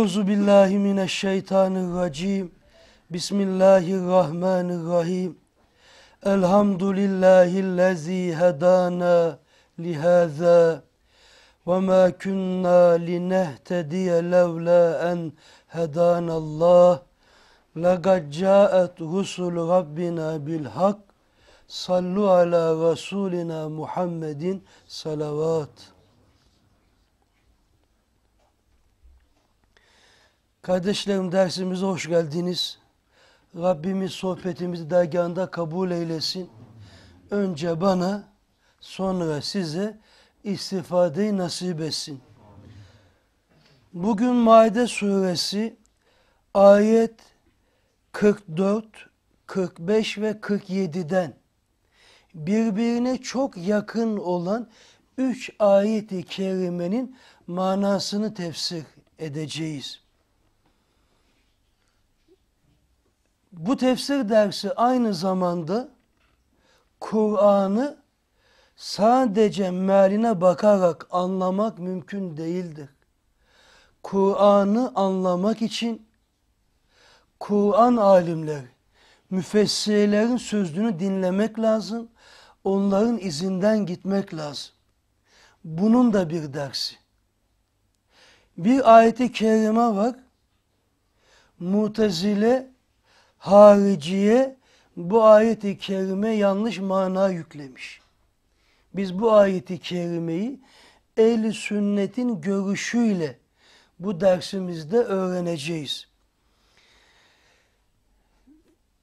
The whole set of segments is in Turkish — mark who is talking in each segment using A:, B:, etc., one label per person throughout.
A: Euzu billahi mineşşeytanirracim. Bismillahirrahmanirrahim. Elhamdülillahi'llezî hedana lihâzâ ve mâ kunnâ linehtediye levlâ en hedanallah. Laqad câet husul rabbina bil hak. Sallu ala rasulina Muhammedin salavat. Kardeşlerim dersimize hoş geldiniz. Rabbimiz sohbetimizi dergahında kabul eylesin. Önce bana, sonra size istifadeyi nasip etsin. Bugün Maide suresi ayet 44, 45 ve 47'den birbirine çok yakın olan üç ayet-i kerimenin manasını tefsir edeceğiz. bu tefsir dersi aynı zamanda Kur'an'ı sadece mealine bakarak anlamak mümkün değildir. Kur'an'ı anlamak için Kur'an alimleri, müfessirlerin sözünü dinlemek lazım, onların izinden gitmek lazım. Bunun da bir dersi. Bir ayeti kerime var. Mutezile hariciye bu ayeti kerime yanlış mana yüklemiş. Biz bu ayeti kerimeyi el sünnetin görüşüyle bu dersimizde öğreneceğiz.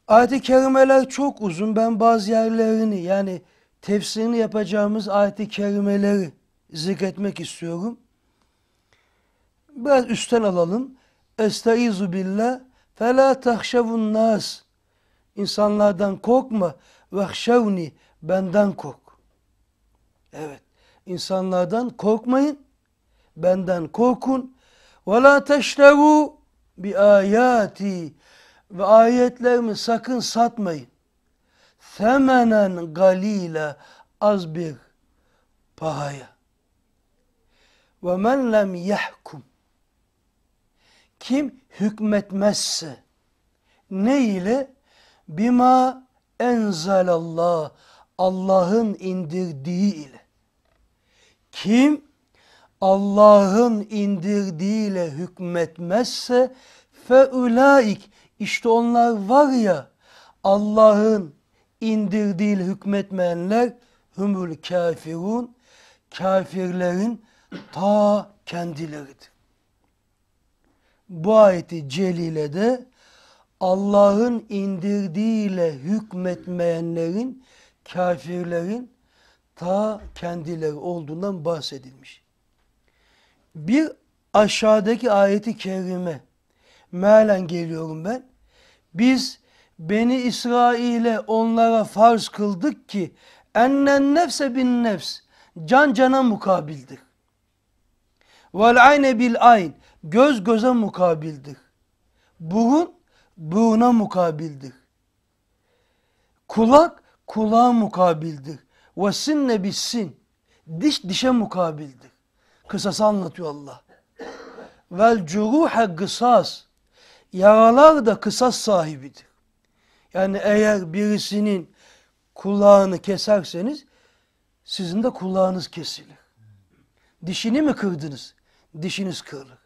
A: Ayet-i kerimeler çok uzun. Ben bazı yerlerini yani tefsirini yapacağımız ayet-i kerimeleri zikretmek istiyorum. Biraz üstten alalım. Estaizu billah Fela tahşevun nas. İnsanlardan korkma. Vehşevni. Benden kork. Evet. İnsanlardan korkmayın. Benden korkun. Ve la teşrevu bi ayati. Ve ayetlerimi sakın satmayın. Semenen galile az bir pahaya. Ve men lem yahkum kim hükmetmezse ne ile bima enzelallah Allah'ın indirdiği ile kim Allah'ın indirdiğiyle hükmetmezse ulaik, işte onlar var ya Allah'ın indirdiğiyle hükmetmeyenler hümül kafirun kafirlerin ta kendileridir bu ayeti celilede Allah'ın indirdiğiyle hükmetmeyenlerin, kafirlerin ta kendileri olduğundan bahsedilmiş. Bir aşağıdaki ayeti kerime mealen geliyorum ben. Biz Beni İsrail'e onlara farz kıldık ki ennen nefse bin nefs can cana mukabildir. Vel ayne bil ayn göz göze mukabildik, Burun buğuna mukabildik, Kulak kulağa mukabildik, Ve sinne bitsin. Diş dişe mukabildik. Kısası anlatıyor Allah. Vel curuhe kısas. Yaralar da kısas sahibidir. Yani eğer birisinin kulağını keserseniz sizin de kulağınız kesilir. Dişini mi kırdınız? Dişiniz kırılır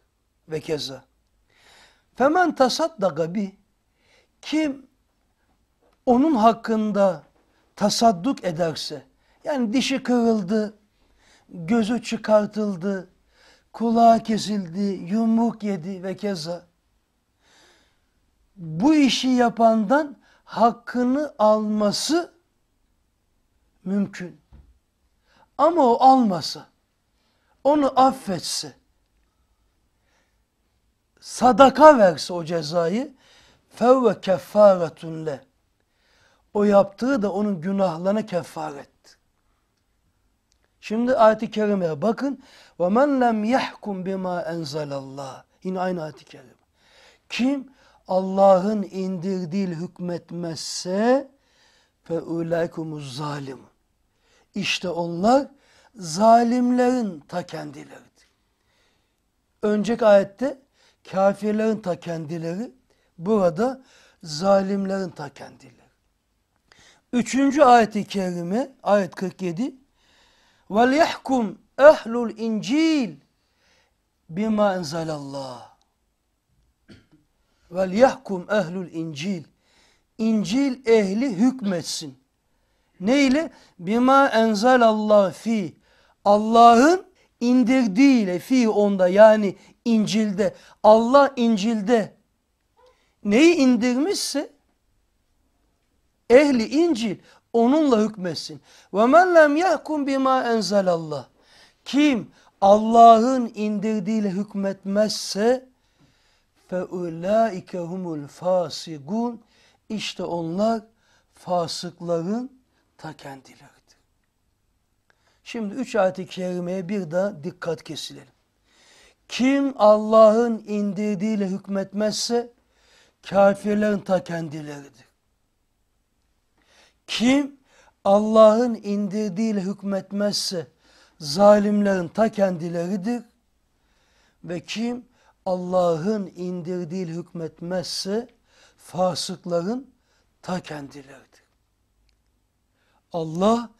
A: ve keza. Femen tasaddaka bi kim onun hakkında tasadduk ederse yani dişi kırıldı, gözü çıkartıldı, kulağı kesildi, yumruk yedi ve keza. Bu işi yapandan hakkını alması mümkün. Ama o almasa, onu affetse, sadaka verse o cezayı fevve keffaretun le. O yaptığı da onun günahlarına keffaret. Şimdi ayet-i kerimeye bakın. Ve men lem yahkum bima enzelallah. Yine aynı ayet-i kerim. Kim Allah'ın indirdiği hükmetmezse fe ulaikumuz zalim. İşte onlar zalimlerin ta kendileridir. Önceki ayette Kafirlerin ta kendileri, burada zalimlerin ta kendileri. Üçüncü ayet-i kerime, ayet 47. وَلْيَحْكُمْ ehlul incil bima enzelallah. Vel yahkum ehlul incil. İncil ehli hükmetsin. Neyle bima enzal Allah fi. Allah'ın indirdiğiyle fi onda yani İncil'de Allah İncil'de neyi indirmişse ehli İncil onunla hükmetsin. Ve men lem yahkum bima enzelallah. Kim Allah'ın indirdiğiyle hükmetmezse fe ulaike humul fasigun. İşte onlar fasıkların ta kendileridir. Şimdi üç ayet-i kerimeye bir daha dikkat kesilelim. Kim Allah'ın indirdiğiyle hükmetmezse kafirlerin ta kendileridir. Kim Allah'ın indirdiğiyle hükmetmezse zalimlerin ta kendileridir. Ve kim Allah'ın indirdiğiyle hükmetmezse fasıkların ta kendileridir. Allah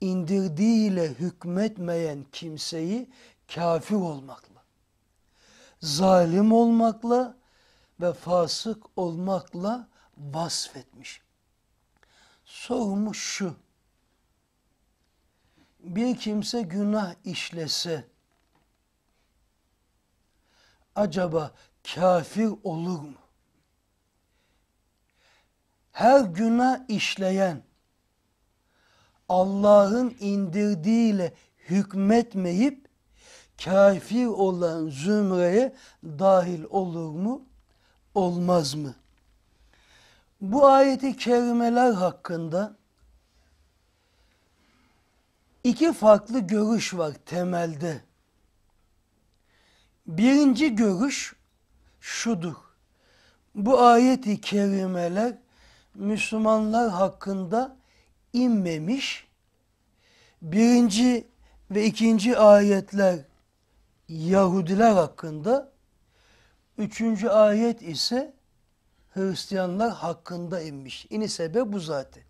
A: indirdiğiyle hükmetmeyen kimseyi kafir olmakla, zalim olmakla ve fasık olmakla vasfetmiş. Sormuş şu, bir kimse günah işlese, acaba kafir olur mu? Her günah işleyen Allah'ın indirdiğiyle hükmetmeyip kafir olan zümreye dahil olur mu? Olmaz mı? Bu ayeti kerimeler hakkında iki farklı görüş var temelde. Birinci görüş şudur. Bu ayeti kerimeler Müslümanlar hakkında inmemiş. Birinci ve ikinci ayetler Yahudiler hakkında, üçüncü ayet ise Hristiyanlar hakkında inmiş. İni sebebi bu zaten.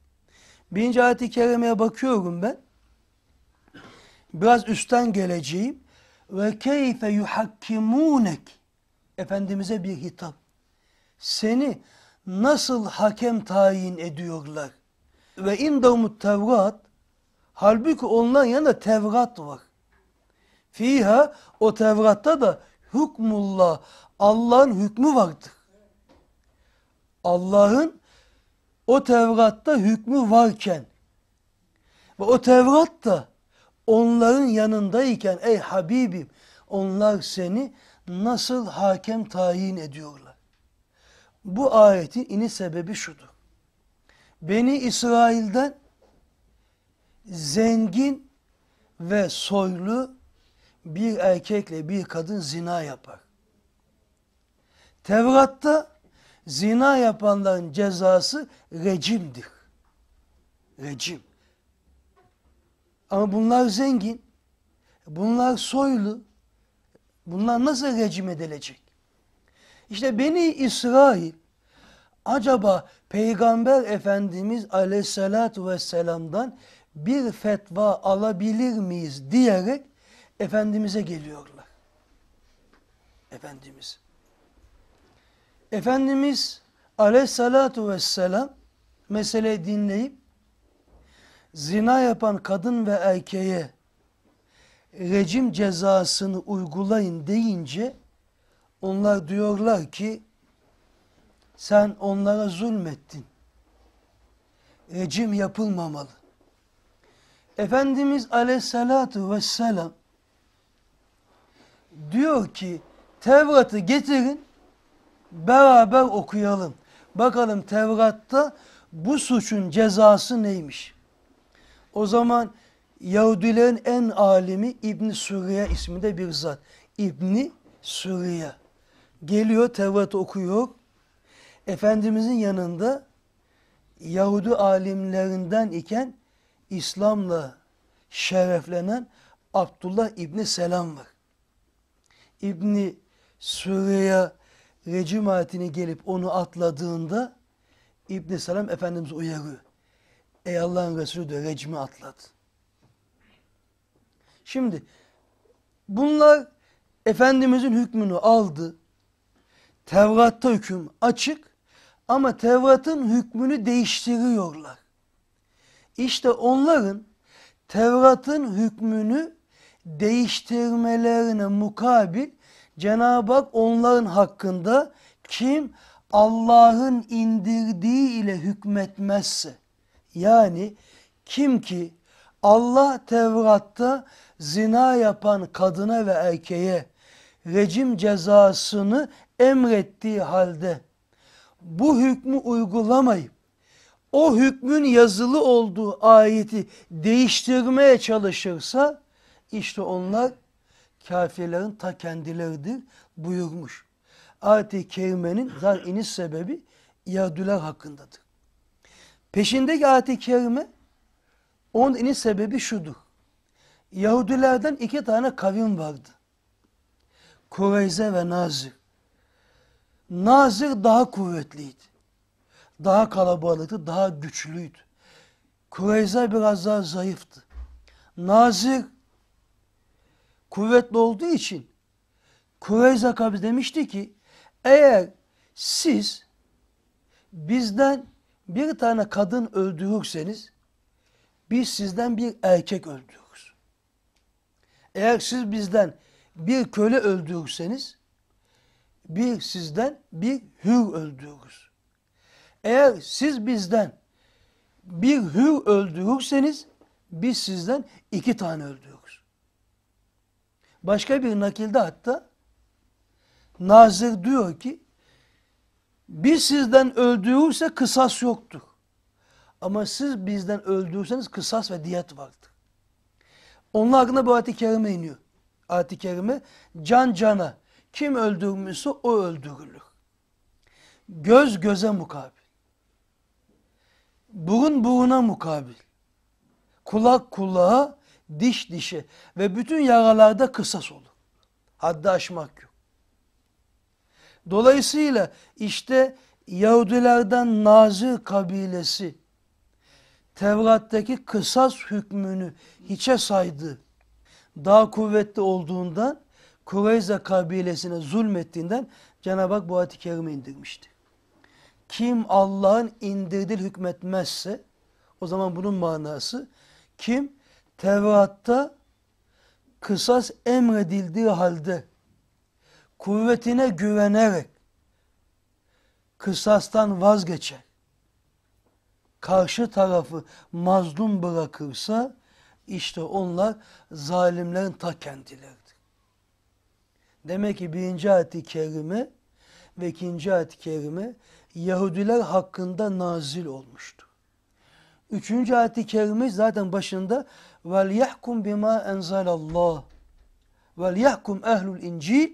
A: Birinci ayeti i kerimeye bakıyorum ben. Biraz üstten geleceğim. Ve keyfe yuhakkimunek. Efendimiz'e bir hitap. Seni nasıl hakem tayin ediyorlar? ve indavmut tevrat halbuki ondan yana tevrat var. Fiha o tevratta da hükmullah Allah'ın hükmü vardır. Allah'ın o Tevrat'ta hükmü varken ve o Tevrat da onların yanındayken ey Habibim onlar seni nasıl hakem tayin ediyorlar. Bu ayetin ini sebebi şudur. Beni İsrail'den zengin ve soylu bir erkekle bir kadın zina yapar. Tevrat'ta zina yapanların cezası recimdir. Recim. Ama bunlar zengin, bunlar soylu, bunlar nasıl recim edilecek? İşte Beni İsrail acaba Peygamber Efendimiz aleyhissalatu vesselam'dan bir fetva alabilir miyiz diyerek Efendimiz'e geliyorlar. Efendimiz. Efendimiz aleyhissalatu vesselam meseleyi dinleyip zina yapan kadın ve erkeğe rejim cezasını uygulayın deyince onlar diyorlar ki sen onlara zulmettin. Rejim yapılmamalı. Efendimiz aleyhissalatu vesselam diyor ki Tevrat'ı getirin beraber okuyalım. Bakalım Tevrat'ta bu suçun cezası neymiş? O zaman Yahudilerin en alimi İbni Suriye isminde bir zat. İbni Suriye. Geliyor Tevrat okuyor. Efendimizin yanında Yahudi alimlerinden iken İslam'la şereflenen Abdullah İbni Selam var. İbni Suriye rejim ayetini gelip onu atladığında İbni Selam Efendimiz uyarıyor. Ey Allah'ın Resulü de recmi atladı. Şimdi bunlar Efendimizin hükmünü aldı. Tevrat'ta hüküm açık. Ama Tevrat'ın hükmünü değiştiriyorlar. İşte onların Tevrat'ın hükmünü değiştirmelerine mukabil Cenab-ı Hak onların hakkında kim Allah'ın indirdiği ile hükmetmezse yani kim ki Allah Tevrat'ta zina yapan kadına ve erkeğe rejim cezasını emrettiği halde bu hükmü uygulamayıp o hükmün yazılı olduğu ayeti değiştirmeye çalışırsa işte onlar kafirlerin ta kendileridir buyurmuş. Ayet-i Kerime'nin zar'iniz sebebi Yahudiler hakkındadır. Peşindeki ayet-i kerime onun iniş sebebi şudur. Yahudilerden iki tane kavim vardı. Kureyze ve Nazir. Nazir daha kuvvetliydi. Daha kalabalıktı, daha güçlüydü. Kureyza biraz daha zayıftı. Nazir kuvvetli olduğu için Kureyza kabı demişti ki eğer siz bizden bir tane kadın öldürürseniz biz sizden bir erkek öldürürüz. Eğer siz bizden bir köle öldürürseniz bir sizden bir hür öldürürüz. Eğer siz bizden bir hür öldürürseniz biz sizden iki tane öldürürüz. Başka bir nakilde hatta Nazir diyor ki biz sizden öldürürse kısas yoktur. Ama siz bizden öldürürseniz kısas ve diyet vardır. Onun hakkında bu ayet-i kerime iniyor. Ayet-i kerime can cana, kim öldürmüşse o öldürülür. Göz göze mukabil. Burun buruna mukabil. Kulak kulağa, diş dişe ve bütün yaralarda kısas olur. Haddi aşmak yok. Dolayısıyla işte Yahudilerden Nazır kabilesi Tevrat'taki kısas hükmünü hiçe saydı. Daha kuvvetli olduğundan Kureyza kabilesine zulmettiğinden Cenab-ı Hak bu ayet-i kerime indirmişti. Kim Allah'ın indirdiği hükmetmezse o zaman bunun manası kim Tevrat'ta kısas emredildiği halde kuvvetine güvenerek kısastan vazgeçer, karşı tarafı mazlum bırakırsa işte onlar zalimlerin ta kendileri. Demek ki birinci ayet-i kerime ve ikinci ayet-i kerime Yahudiler hakkında nazil olmuştu. Üçüncü ayet-i kerime zaten başında وَلْيَحْكُمْ بِمَا اَنْزَلَ اللّٰهِ وَلْيَحْكُمْ اَهْلُ الْاِنْجِيلِ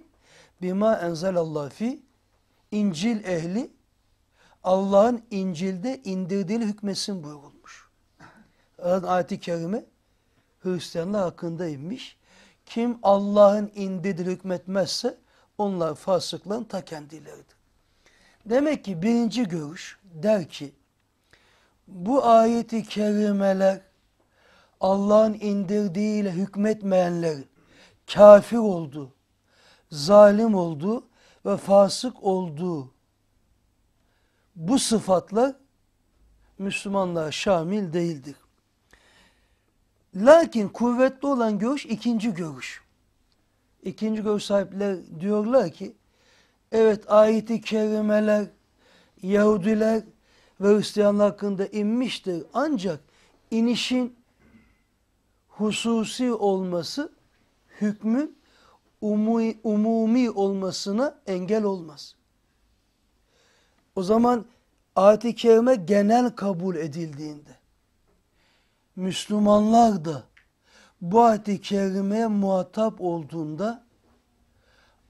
A: بِمَا اَنْزَلَ اللّٰهِ fi İncil ehli Allah'ın İncil'de indirdiğini hükmesin buyurulmuş. Ayet-i kerime Hristiyanlar hakkında inmiş. Kim Allah'ın indidir hükmetmezse onlar fasıklığın ta kendileridir. Demek ki birinci görüş der ki bu ayeti kerimeler Allah'ın indirdiğiyle hükmetmeyenlerin kafir olduğu, zalim olduğu ve fasık olduğu bu sıfatlar Müslümanlığa şamil değildir. Lakin kuvvetli olan görüş ikinci görüş. İkinci görüş sahipleri diyorlar ki, evet ayeti kerimeler, Yahudiler ve Hristiyanlar hakkında inmiştir. Ancak inişin hususi olması hükmü umumi olmasına engel olmaz. O zaman ayet-i kerime genel kabul edildiğinde Müslümanlar da bu ayet-i kerimeye muhatap olduğunda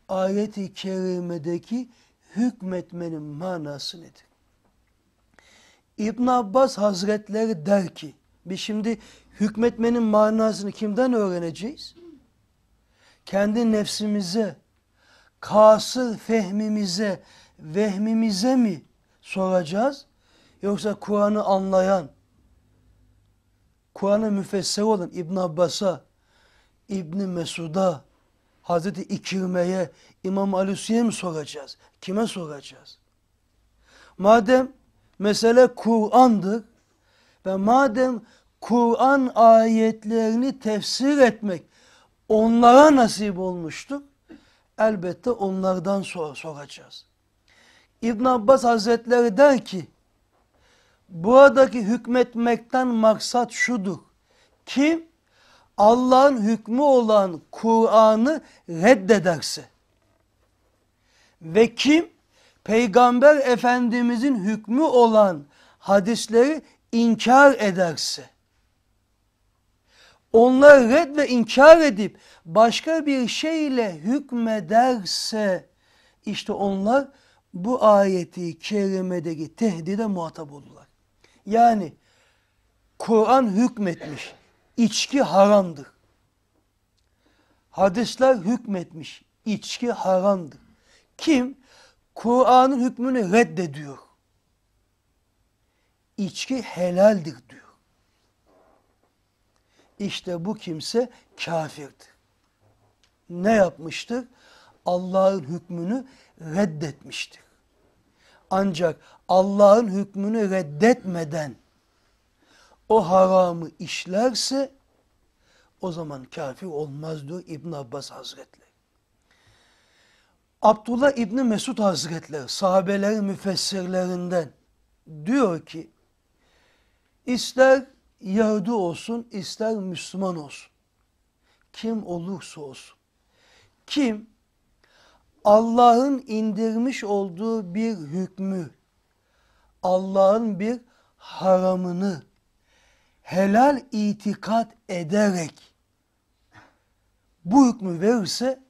A: ayet-i kerimedeki hükmetmenin manası nedir? ibn Abbas Hazretleri der ki, biz şimdi hükmetmenin manasını kimden öğreneceğiz? Kendi nefsimize, kasır fehmimize, vehmimize mi soracağız? Yoksa Kur'an'ı anlayan, Kur'an'a müfessir olan İbn Abbas'a, İbn Mesud'a, Hazreti İkirme'ye, İmam Alusi'ye mi soracağız? Kime soracağız? Madem mesele Kur'an'dır ve madem Kur'an ayetlerini tefsir etmek onlara nasip olmuştu, elbette onlardan sor soracağız. İbn Abbas Hazretleri der ki, buradaki hükmetmekten maksat şudur ki Allah'ın hükmü olan Kur'an'ı reddederse ve kim Peygamber Efendimizin hükmü olan hadisleri inkar ederse onları red ve inkar edip başka bir şeyle hükmederse işte onlar bu ayeti kerimedeki tehdide muhatap olurlar. Yani Kur'an hükmetmiş. İçki haramdır. Hadisler hükmetmiş. İçki haramdır. Kim Kur'an'ın hükmünü reddediyor. İçki helaldir diyor. İşte bu kimse kafirdir. Ne yapmıştır? Allah'ın hükmünü reddetmiştir. Ancak Allah'ın hükmünü reddetmeden o haramı işlerse o zaman kafir olmaz diyor İbn Abbas Hazretleri. Abdullah İbni Mesud Hazretleri sahabeleri müfessirlerinden diyor ki ister Yahudi olsun ister Müslüman olsun kim olursa olsun kim Allah'ın indirmiş olduğu bir hükmü, Allah'ın bir haramını helal itikat ederek bu hükmü verirse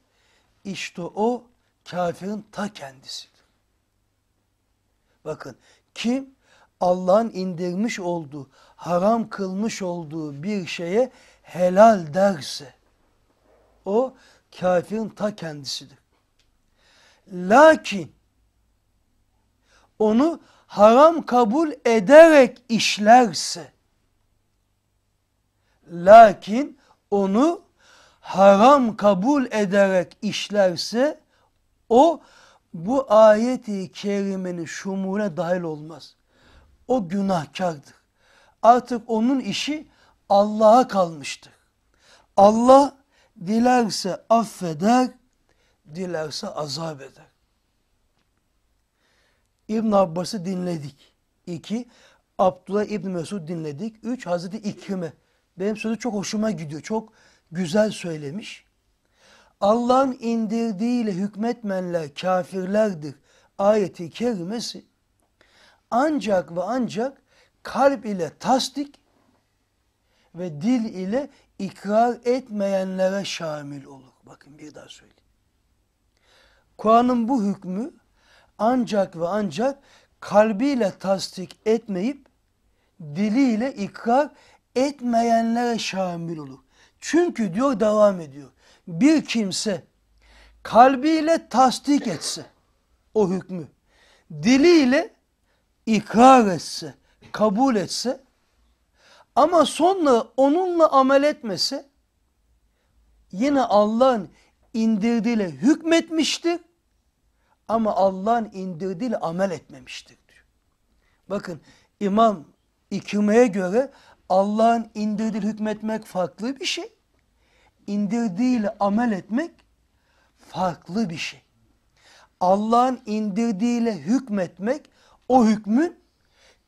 A: işte o kafirin ta kendisidir. Bakın kim Allah'ın indirmiş olduğu, haram kılmış olduğu bir şeye helal derse o kafirin ta kendisidir. Lakin onu haram kabul ederek işlerse lakin onu haram kabul ederek işlerse o bu ayeti kerimenin şumure dahil olmaz. O günahkardır. Artık onun işi Allah'a kalmıştır. Allah dilerse affeder, dilerse azap eder. İbn Abbas'ı dinledik. İki, Abdullah İbn Mesud dinledik. Üç, Hazreti İkrim'e. Benim sözü çok hoşuma gidiyor. Çok güzel söylemiş. Allah'ın indirdiğiyle hükmetmenler kafirlerdir. Ayeti kerimesi ancak ve ancak kalp ile tasdik ve dil ile ikrar etmeyenlere şamil olur. Bakın bir daha söyleyeyim. Kur'an'ın bu hükmü ancak ve ancak kalbiyle tasdik etmeyip diliyle ikrar etmeyenlere şamil olur. Çünkü diyor devam ediyor. Bir kimse kalbiyle tasdik etse o hükmü, diliyle ikrar etse, kabul etse ama sonra onunla amel etmese yine Allah'ın indirdiğiyle hükmetmiştir. Ama Allah'ın indirdiğiyle amel etmemiştir diyor. Bakın İmam İkrim'e göre Allah'ın indirdiğiyle hükmetmek farklı bir şey. İndirdiğiyle amel etmek farklı bir şey. Allah'ın indirdiğiyle hükmetmek o hükmün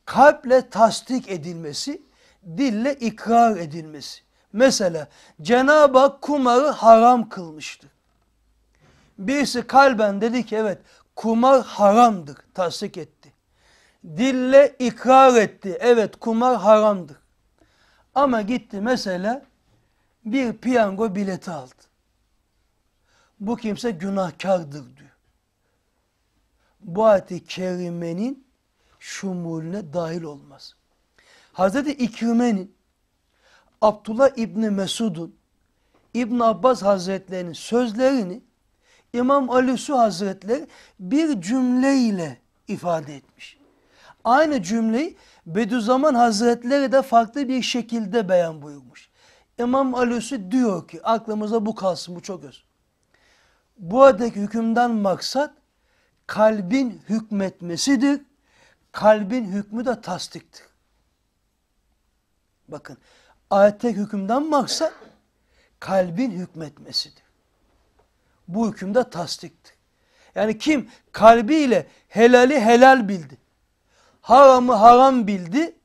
A: kalple tasdik edilmesi, dille ikrar edilmesi. Mesela Cenab-ı Hak kumarı haram kılmıştır. Birisi kalben dedi ki evet kumar haramdır tasdik etti. Dille ikrar etti. Evet kumar haramdır. Ama gitti mesela bir piyango bileti aldı. Bu kimse günahkardır diyor. Bu ayet-i kerimenin şumulüne dahil olmaz. Hazreti İkrime'nin, Abdullah İbni Mesud'un, İbn Abbas Hazretlerinin sözlerini İmam Ali Su Hazretleri bir cümleyle ifade etmiş. Aynı cümleyi Bediüzzaman Hazretleri de farklı bir şekilde beyan buyurmuş. İmam Ali Su diyor ki aklımıza bu kalsın bu çok öz. Bu Buradaki hükümden maksat kalbin hükmetmesidir. Kalbin hükmü de tasdiktir. Bakın ayette hükümden maksat kalbin hükmetmesidir bu hükümde tasdikti. Yani kim kalbiyle helali helal bildi, haramı haram bildi,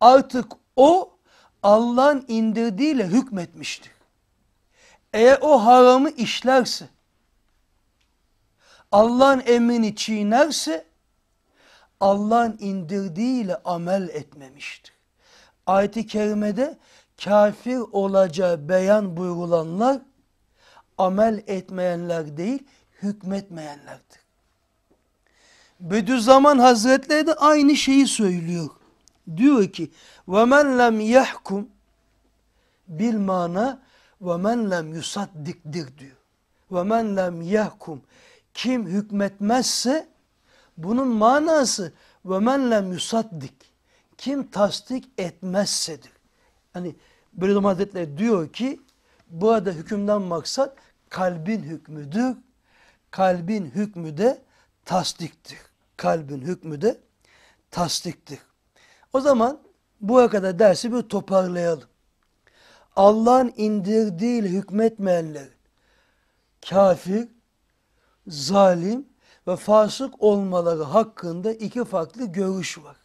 A: artık o Allah'ın indirdiğiyle hükmetmişti. Eğer o haramı işlerse, Allah'ın emrini çiğnerse, Allah'ın indirdiğiyle amel etmemiştir. Ayet-i kerimede kafir olacağı beyan buyurulanlar, amel etmeyenler değil, hükmetmeyenlerdir. Bediüzzaman Hazretleri de aynı şeyi söylüyor. Diyor ki, وَمَنْ لَمْ يَحْكُمْ Bilmana وَمَنْ لَمْ يُسَدِّكْدِرْ diyor. وَمَنْ لَمْ يَحْكُمْ Kim hükmetmezse bunun manası وَمَنْ لَمْ يُسَدِّكْ Kim tasdik etmezsedir. Hani Bediüzzaman Hazretleri diyor ki, bu Burada hükümden maksat kalbin hükmüdür. Kalbin hükmü de tasdiktir. Kalbin hükmü de tasdiktir. O zaman bu kadar dersi bir toparlayalım. Allah'ın indirdiği indirdiğiyle hükmetmeyenler kafir, zalim ve fasık olmaları hakkında iki farklı görüş var.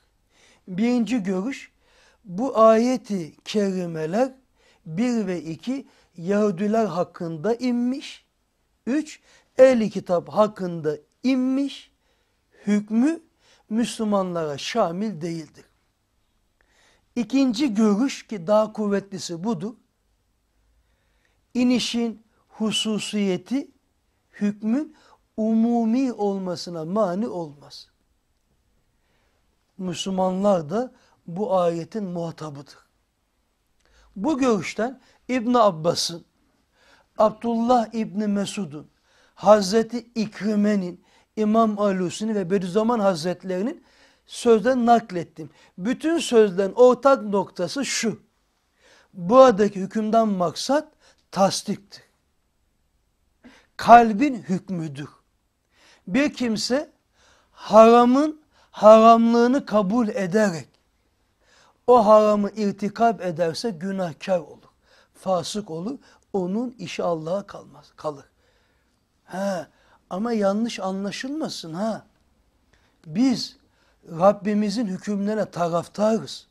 A: Birinci görüş bu ayeti kerimeler bir ve iki Yahudiler hakkında inmiş. üç Ehli kitap hakkında inmiş. Hükmü Müslümanlara şamil değildir. İkinci görüş ki daha kuvvetlisi budur. İnişin hususiyeti hükmün umumi olmasına mani olmaz. Müslümanlar da bu ayetin muhatabıdır. Bu görüşten İbn Abbas'ın, Abdullah İbni Mesud'un, Hazreti İkrime'nin, İmam Alusi'nin ve Bediüzzaman Hazretlerinin sözden naklettim. Bütün sözden ortak noktası şu. Buradaki hükümden maksat tasdiktir. Kalbin hükmüdür. Bir kimse haramın haramlığını kabul ederek o haramı irtikap ederse günahkar olur fasık olur. Onun işi Allah'a kalmaz, kalır. He, ama yanlış anlaşılmasın ha. Biz Rabbimizin hükümlerine taraftarız.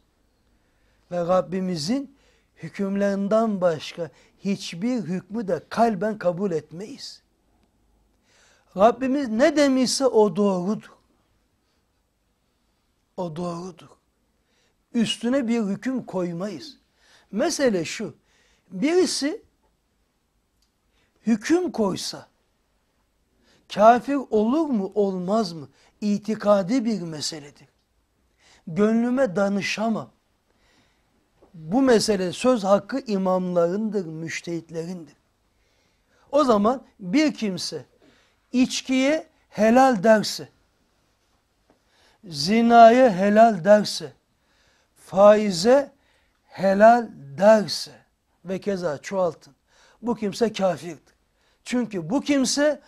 A: Ve Rabbimizin hükümlerinden başka hiçbir hükmü de kalben kabul etmeyiz. Rabbimiz ne demişse o doğrudur. O doğrudur. Üstüne bir hüküm koymayız. Mesele şu, birisi hüküm koysa kafir olur mu olmaz mı itikadi bir meseledir. Gönlüme danışama. Bu mesele söz hakkı imamlarındır, müştehitlerindir. O zaman bir kimse içkiye helal derse, zinaya helal derse, faize helal derse, ve keza çoğaltın. Bu kimse kafirdir. Çünkü bu kimse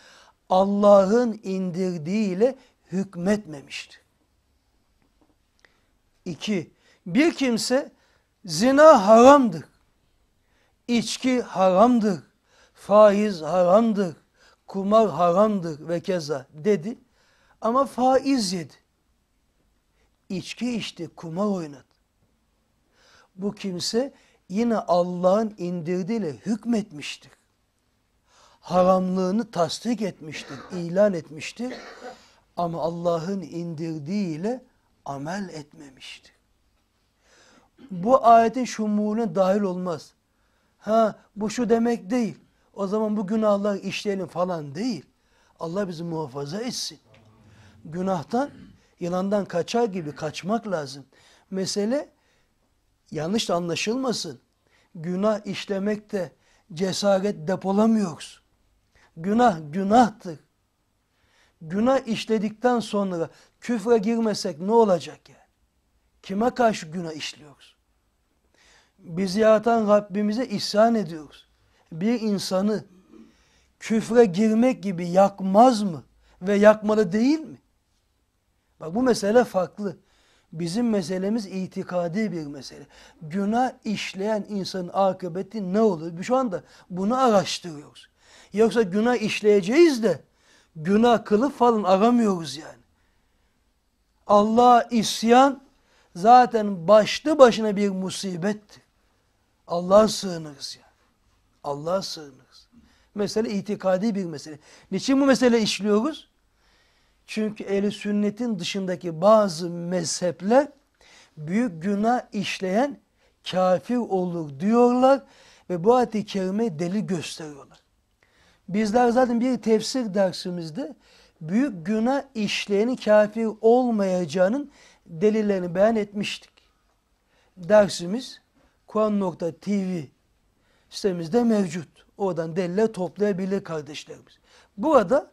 A: Allah'ın indirdiğiyle hükmetmemiştir. İki, Bir kimse zina haramdır. İçki haramdır. Faiz haramdır. Kumar haramdır ve keza dedi. Ama faiz yedi. İçki içti, kumar oynadı. Bu kimse yine Allah'ın indirdiğiyle hükmetmiştir. Haramlığını tasdik etmiştir, ilan etmiştir. Ama Allah'ın indirdiğiyle amel etmemiştir. Bu ayetin şumuruna dahil olmaz. Ha bu şu demek değil. O zaman bu günahları işleyelim falan değil. Allah bizi muhafaza etsin. Günahtan, yılandan kaçar gibi kaçmak lazım. Mesele yanlış anlaşılmasın günah işlemekte cesaret depolamıyoruz. Günah günahtır. Günah işledikten sonra küfre girmesek ne olacak yani? Kime karşı günah işliyoruz? Bizi yaratan Rabbimize isyan ediyoruz. Bir insanı küfre girmek gibi yakmaz mı? Ve yakmalı değil mi? Bak bu mesele farklı. Bizim meselemiz itikadi bir mesele. Günah işleyen insanın akıbeti ne olur? Biz şu anda bunu araştırıyoruz. Yoksa günah işleyeceğiz de günah kılıf falan aramıyoruz yani. Allah'a isyan zaten başlı başına bir musibetti. Allah'a sığınırız yani. Allah'a sığınırız. Mesele itikadi bir mesele. Niçin bu mesele işliyoruz? Çünkü eli sünnetin dışındaki bazı mezheple büyük günah işleyen kafir olur diyorlar ve bu ayet-i kerimeyi deli gösteriyorlar. Bizler zaten bir tefsir dersimizde büyük günah işleyeni kafir olmayacağının delillerini beyan etmiştik. Dersimiz Kur'an.tv sitemizde mevcut. Oradan deliller toplayabilir kardeşlerimiz. Burada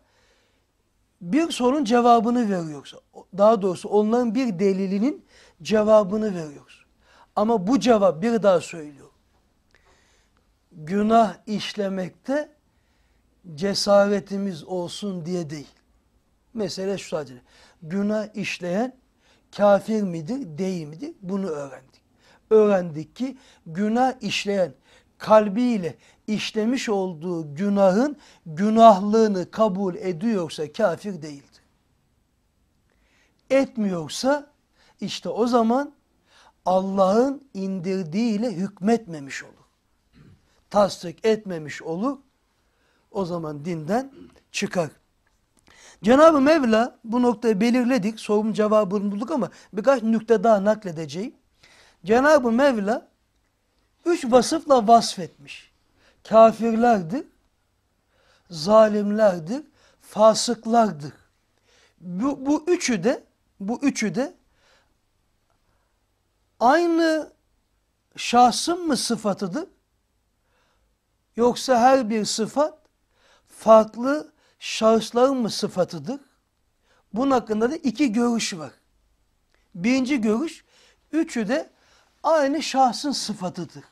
A: bir sorun cevabını veriyoruz. Daha doğrusu onların bir delilinin cevabını veriyoruz. Ama bu cevap bir daha söylüyor. Günah işlemekte cesaretimiz olsun diye değil. Mesele şu sadece. Günah işleyen kafir midir, değil midir? Bunu öğrendik. Öğrendik ki günah işleyen kalbiyle işlemiş olduğu günahın günahlığını kabul ediyorsa kafir değildir. Etmiyorsa işte o zaman Allah'ın indirdiğiyle hükmetmemiş olur. Tasdik etmemiş olur. O zaman dinden çıkar. Cenab-ı Mevla bu noktayı belirledik. Sorunun cevabını bulduk ama birkaç nükte daha nakledeceğim. Cenab-ı Mevla üç vasıfla vasfetmiş kafirlerdir, zalimlerdir, fasıklardır. Bu, bu üçü de bu üçü de aynı şahsın mı sıfatıdır? Yoksa her bir sıfat farklı şahısların mı sıfatıdır? Bunun hakkında da iki görüş var. Birinci görüş, üçü de aynı şahsın sıfatıdır.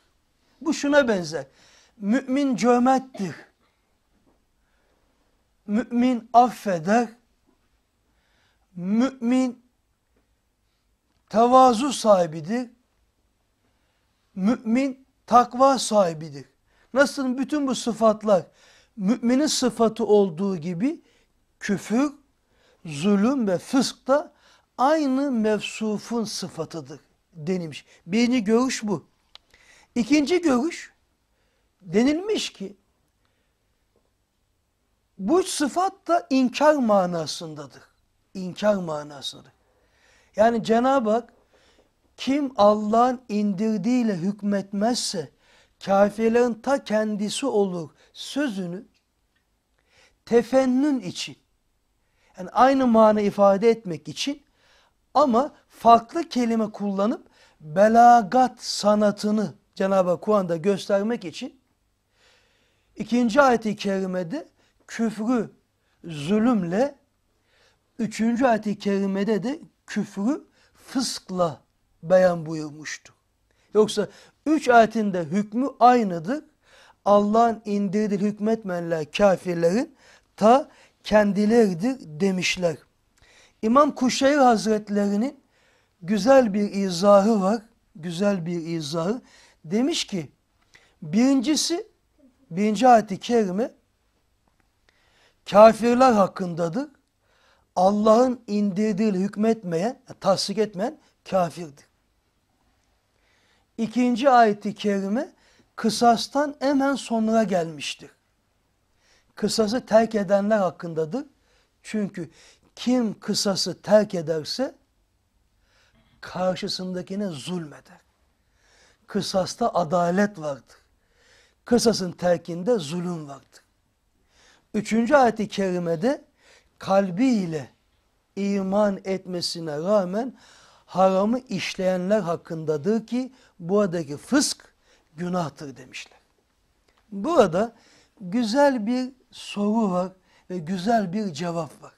A: Bu şuna benzer. Mümin cömerttir. Mümin affeder. Mümin tevazu sahibidir. Mümin takva sahibidir. Nasıl bütün bu sıfatlar müminin sıfatı olduğu gibi küfür, zulüm ve fısk da aynı mevsufun sıfatıdır denilmiş. Birinci görüş bu. İkinci görüş denilmiş ki bu sıfat da inkar manasındadır. İnkar manasındadır. Yani Cenab-ı Hak kim Allah'ın indirdiğiyle hükmetmezse kafirlerin ta kendisi olur sözünü tefennün için yani aynı mana ifade etmek için ama farklı kelime kullanıp belagat sanatını Cenab-ı Hak Kur'an'da göstermek için İkinci ayeti kerimede küfrü zulümle, üçüncü ayeti kerimede de küfrü fıskla beyan buyurmuştu. Yoksa üç ayetinde hükmü aynıdır. Allah'ın indirdiği hükmetmeyenler kafirlerin ta kendileridir demişler. İmam Kuşeyr Hazretlerinin güzel bir izahı var. Güzel bir izahı. Demiş ki birincisi birinci ayeti kerime kafirler hakkındadır. Allah'ın indirdiğiyle hükmetmeyen, tasdik etmeyen kafirdir. İkinci ayeti kerime kısastan hemen sonuna gelmiştir. Kısası terk edenler hakkındadır. Çünkü kim kısası terk ederse karşısındakine zulmeder. Kısasta adalet vardır kısasın telkinde zulüm vardır. Üçüncü ayet-i kerimede kalbiyle iman etmesine rağmen haramı işleyenler hakkındadır ki buradaki fısk günahtır demişler. Burada güzel bir soru var ve güzel bir cevap var.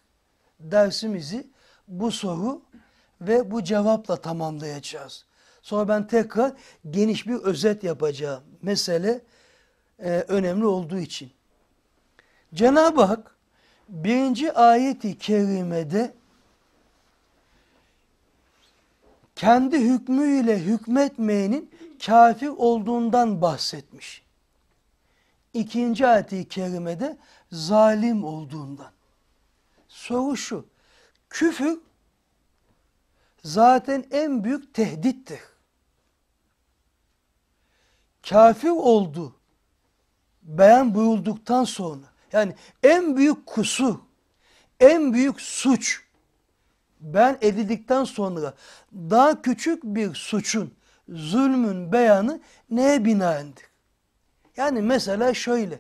A: Dersimizi bu soru ve bu cevapla tamamlayacağız. Sonra ben tekrar geniş bir özet yapacağım. Mesele e, önemli olduğu için. Cenab-ı Hak birinci ayeti kerimede kendi hükmüyle hükmetmeyenin kafir olduğundan bahsetmiş. İkinci ayeti kerimede zalim olduğundan. Soru şu, küfür zaten en büyük tehdittir. Kafir oldu beyan buyulduktan sonra yani en büyük kusu, en büyük suç ben edildikten sonra daha küçük bir suçun, zulmün beyanı neye binaendir? Yani mesela şöyle,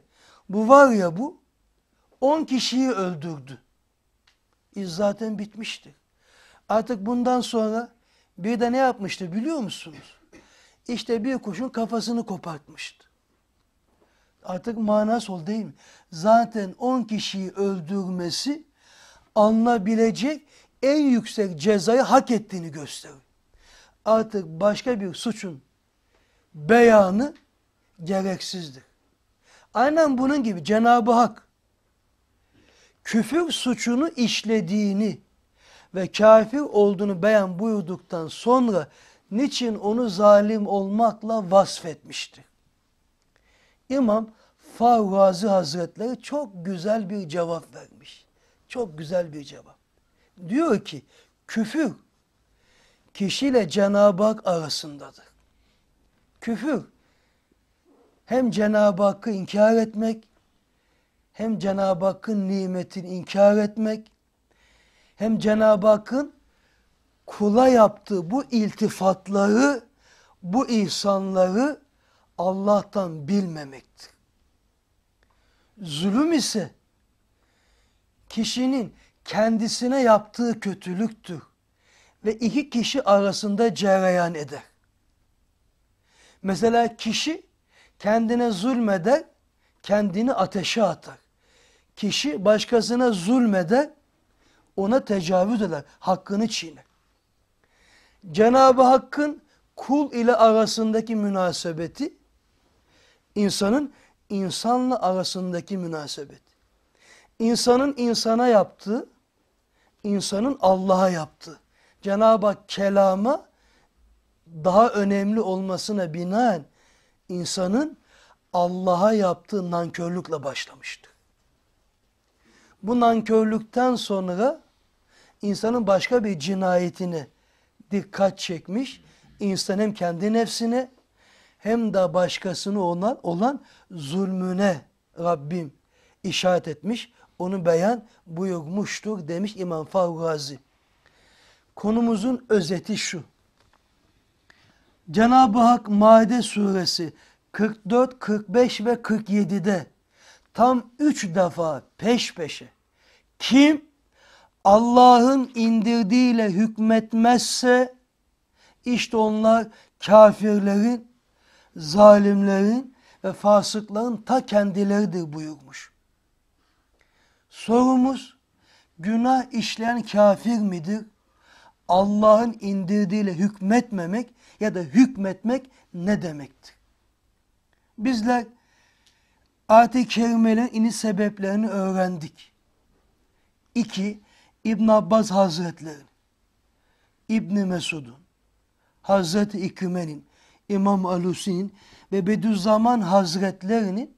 A: bu var ya bu, 10 kişiyi öldürdü. İz zaten bitmiştir. Artık bundan sonra bir de ne yapmıştı biliyor musunuz? İşte bir kuşun kafasını kopartmıştı. Artık manası oldu değil mi? Zaten 10 kişiyi öldürmesi anlayabilecek en yüksek cezayı hak ettiğini gösteriyor. Artık başka bir suçun beyanı gereksizdir. Aynen bunun gibi Cenab-ı Hak küfür suçunu işlediğini ve kafir olduğunu beyan buyurduktan sonra niçin onu zalim olmakla vasfetmiştir? İmam Farvazi Hazretleri çok güzel bir cevap vermiş. Çok güzel bir cevap. Diyor ki küfür kişiyle Cenab-ı Hak arasındadır. Küfür hem Cenab-ı Hakk'ı inkar etmek hem Cenab-ı Hakk'ın nimetini inkar etmek hem Cenab-ı Hakk'ın kula yaptığı bu iltifatları, bu ihsanları Allah'tan bilmemekti. Zulüm ise kişinin kendisine yaptığı kötülüktü ve iki kişi arasında cereyan eder. Mesela kişi kendine zulmeder, kendini ateşe atar. Kişi başkasına zulmeder, ona tecavüz eder, hakkını çiğner. Cenab-ı Hakk'ın kul ile arasındaki münasebeti insanın insanla arasındaki münasebet. İnsanın insana yaptığı, insanın Allah'a yaptığı. Cenab-ı Hak kelama daha önemli olmasına binaen insanın Allah'a yaptığı nankörlükle başlamıştı. Bu nankörlükten sonra insanın başka bir cinayetini dikkat çekmiş. İnsan hem kendi nefsine hem de başkasını olan, olan zulmüne Rabbim işaret etmiş, onu beyan buyurmuştur demiş İmam Faruk Konumuzun özeti şu. Cenab-ı Hak Maide suresi 44, 45 ve 47'de tam üç defa peş peşe kim Allah'ın indirdiğiyle hükmetmezse işte onlar kafirlerin zalimlerin ve fasıkların ta kendileridir buyurmuş. Sorumuz günah işleyen kafir midir? Allah'ın indirdiğiyle hükmetmemek ya da hükmetmek ne demektir? Bizler ayet-i kerimelerin iniş sebeplerini öğrendik. İki, İbn Abbas Hazretleri, İbn Mesud'un, Hazreti İkrimen'in, İmam Alusi'nin ve Bediüzzaman Hazretlerinin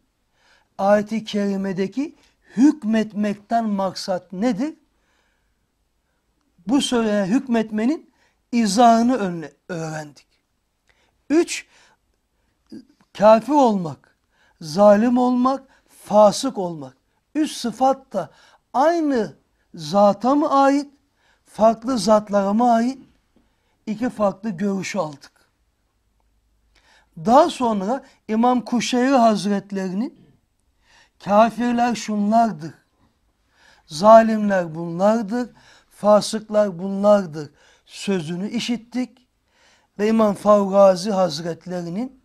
A: ayeti kerimedeki hükmetmekten maksat nedir? Bu söyleye hükmetmenin izahını öğrendik. Üç, kafir olmak, zalim olmak, fasık olmak. Üç sıfat da aynı zata mı ait, farklı zatlara mı ait? İki farklı görüş aldık. Daha sonra İmam Kuşeyri Hazretlerinin kafirler şunlardır, zalimler bunlardır, fasıklar bunlardır sözünü işittik. Ve İmam Favgazi Hazretlerinin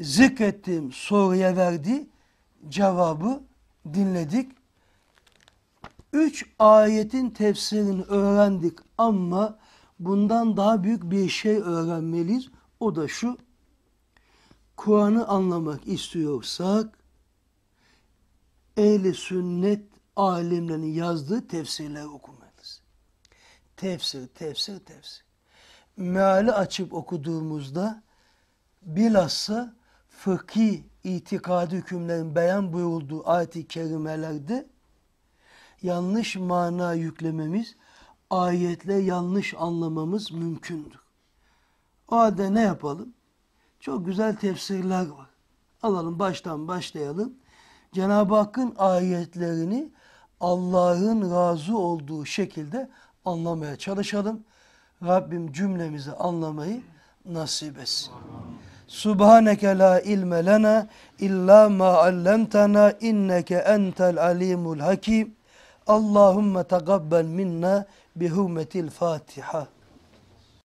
A: zikrettiğim soruya verdiği cevabı dinledik. Üç ayetin tefsirini öğrendik ama bundan daha büyük bir şey öğrenmeliyiz. O da şu, Kur'an'ı anlamak istiyorsak, ehli sünnet alimlerinin yazdığı tefsirler okumalıyız. Tefsir, tefsir, tefsir. Meali açıp okuduğumuzda bilhassa fıkhi itikadi hükümlerin beyan buyurulduğu ayet-i kerimelerde yanlış mana yüklememiz ayetle yanlış anlamamız mümkündür. O halde ne yapalım? Çok güzel tefsirler var. Alalım baştan başlayalım. Cenab-ı Hakk'ın ayetlerini Allah'ın razı olduğu şekilde anlamaya çalışalım. Rabbim cümlemizi anlamayı nasip etsin. Subhaneke la ilme lena illa ma allamtana inneke entel alimul hakim. Allahümme takabbel minna بهمة الفاتحة